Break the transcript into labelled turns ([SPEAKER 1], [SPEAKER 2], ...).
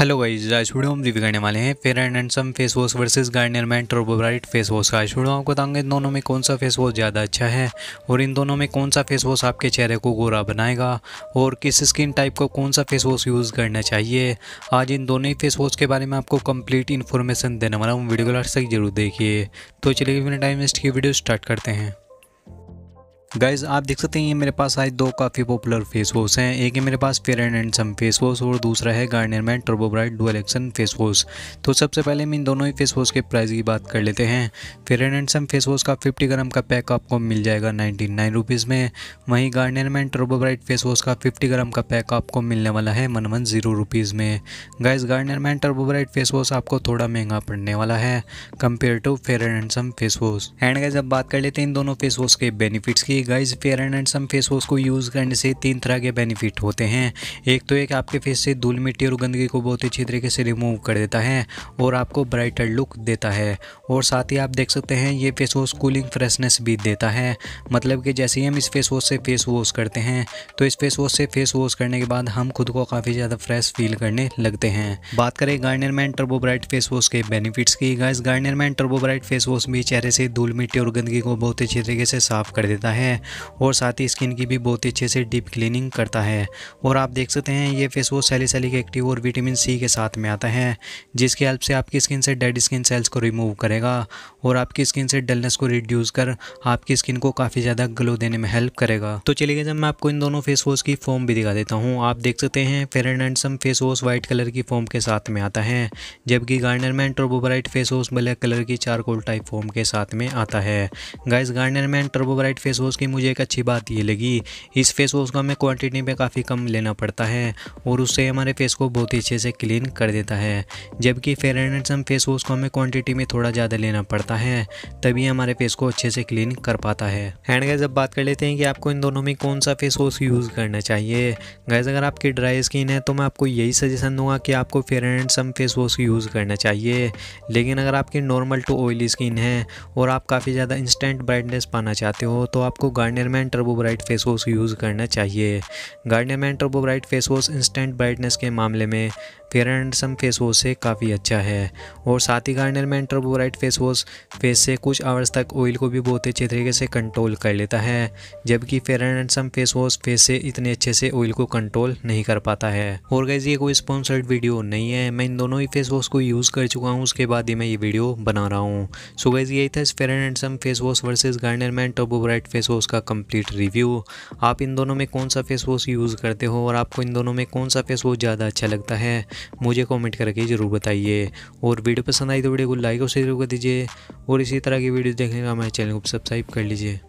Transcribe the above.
[SPEAKER 1] hello guys आज video हम review करने वाले हैं fair and handsome face wash versus Garnier men turbo bright face wash का आज वीडियो आपको बताएंगे इन दोनों में कौन सा फेस वॉश ज़्यादा अच्छा है और इन दोनों में कौन सा फेस वॉश आपके चेहरे को गोरा बनाएगा और किस स्किन टाइप का कौन सा फेस वॉश यूज़ करना चाहिए आज इन दोनों ही फेस वॉश के बारे में आपको कम्प्लीट इन्फॉर्मेशन देने वाला हूँ वीडियो को लास्ट तक जरूर देखिए तो चलिए बिना टाइम वेस्ट की वीडियो स्टार्ट करते हैं गाइज़ आप देख सकते हैं ये मेरे पास आज दो काफ़ी पॉपुलर फेस वॉश हैं एक है मेरे पास fair and handsome face wash और दूसरा है Garnier men turbo bright dual action face wash तो सबसे पहले हम इन दोनों ही फेस वॉश के प्राइस की बात कर लेते हैं fair and handsome face wash का 50 ग्राम का पैक आपको मिल जाएगा नाइन्टी नाइन में वहीं Garnier men turbo bright face wash का फिफ्टी ग्राम का पैक आपको मिलने वाला है वन वन जीरो रुपीज़ में guys Garnier men turbo bright face wash आपको थोड़ा महंगा पड़ने वाला है compare to fair and handsome face wash and guys अब बात कर लेते हैं इन दोनों फेस वॉश के बेनिफिट्स की guys fair and handsome face wash को यूज़ करने से तीन तरह के बेनिफिट होते हैं एक तो एक आपके फेस से धूल मिट्टी और गंदगी को बहुत अच्छी तरीके से रिमूव कर देता है और आपको ब्राइटर लुक देता है और साथ ही आप देख सकते हैं ये फेस वॉश कूलिंग फ्रेशनेस भी देता है मतलब कि जैसे ही हम इस फेस वॉश से फेस वॉश करते हैं तो इस फेस वॉश से फेस वॉश करने के बाद हम खुद को काफ़ी ज़्यादा फ्रेश फील करने लगते हैं बात करें Garnier men turbo bright face wash के बेनिफिट्स की guys Garnier men turbo bright face wash भी चेहरे से धूल मिट्टी और गंदगी को बहुत अच्छी तरीके से साफ कर देता है हैं और साथ ही स्किन की भी बहुत अच्छे से डीप क्लीनिंग करता है और आप देख सकते हैं ये फेस वॉश सैलिक एक्टिव और विटामिन सी के साथ में आता है जिसकी हेल्प से आपकी स्किन से डेड स्किन सेल्स को रिमूव करेगा और आपकी स्किन से डलनेस को रिड्यूस कर आपकी स्किन को काफ़ी ज़्यादा ग्लो देने में हेल्प करेगा तो चलिए जब मैं आपको इन दोनों फेस वॉश की फॉर्म भी दिखा देता हूँ आप देख सकते हैं fair and handsome face wash white colour की फॉर्म के साथ में आता है जबकि गार्डनरमेंट और बोबराइट फेस वॉश ब्लैक कलर की चारकोल टाइप फॉर्म के साथ में आता है गाइस गार्डनरमेंट और फेस वॉश की मुझे एक अच्छी बात ये लगी इस फेस वॉश का हमें क्वान्टिटी में काफ़ी कम लेना पड़ता है और उससे हमारे फेस को बहुत ही अच्छे से क्लीन कर देता है जबकि fair and handsome face wash को हमें क्वान्टिटी में थोड़ा ज़्यादा लेना पड़ता करता है तभी हमारे फेस को अच्छे से क्लीन कर पाता है एंड गैस अब बात कर लेते हैं कि आपको इन दोनों में कौन सा फेस वॉश यूज़ करना चाहिए गैस अगर आपकी ड्राई स्किन है तो मैं आपको यही सजेशन दूंगा कि आपको fair handsome face wash use करना चाहिए लेकिन अगर आपकी नॉर्मल टू ऑयली स्किन है और आप काफ़ी ज़्यादा इंस्टेंट ब्राइटनेस पाना चाहते हो तो आपको Garnier men turbo bright face wash use करना चाहिए Garnier men turbo bright face wash instant brightness के मामले में fair handsome face wash से काफ़ी अच्छा है और साथ ही Garnier men turbo bright face wash face से कुछ आवर्स तक ऑयल को भी बहुत अच्छे तरीके से कंट्रोल कर लेता है जबकि fair and handsome face wash face से इतने अच्छे से ऑयल को कंट्रोल नहीं कर पाता है और गैज़ ये कोई स्पॉन्सर्ड वीडियो नहीं है मैं इन दोनों ही फेस वॉश को यूज़ कर चुका हूँ उसके बाद ही मैं ये वीडियो बना रहा हूँ सो गैस यही था fair and handsome face wash versus गार्डनमेंट टर्बो ब्राइट फेस वॉश का कम्प्लीट रिव्यू आप इन दोनों में कौन सा फेस वॉश यूज़ करते हो और आपको इन दोनों में कौन सा फेस वॉश ज़्यादा अच्छा लगता है मुझे कमेंट करके ज़रूर बताइए और वीडियो पसंद आई तो वीडियो को लाइक और शेयर कर दीजिए और इसी तरह की वीडियोस देखने का हमारे चैनल को सब्सक्राइब कर लीजिए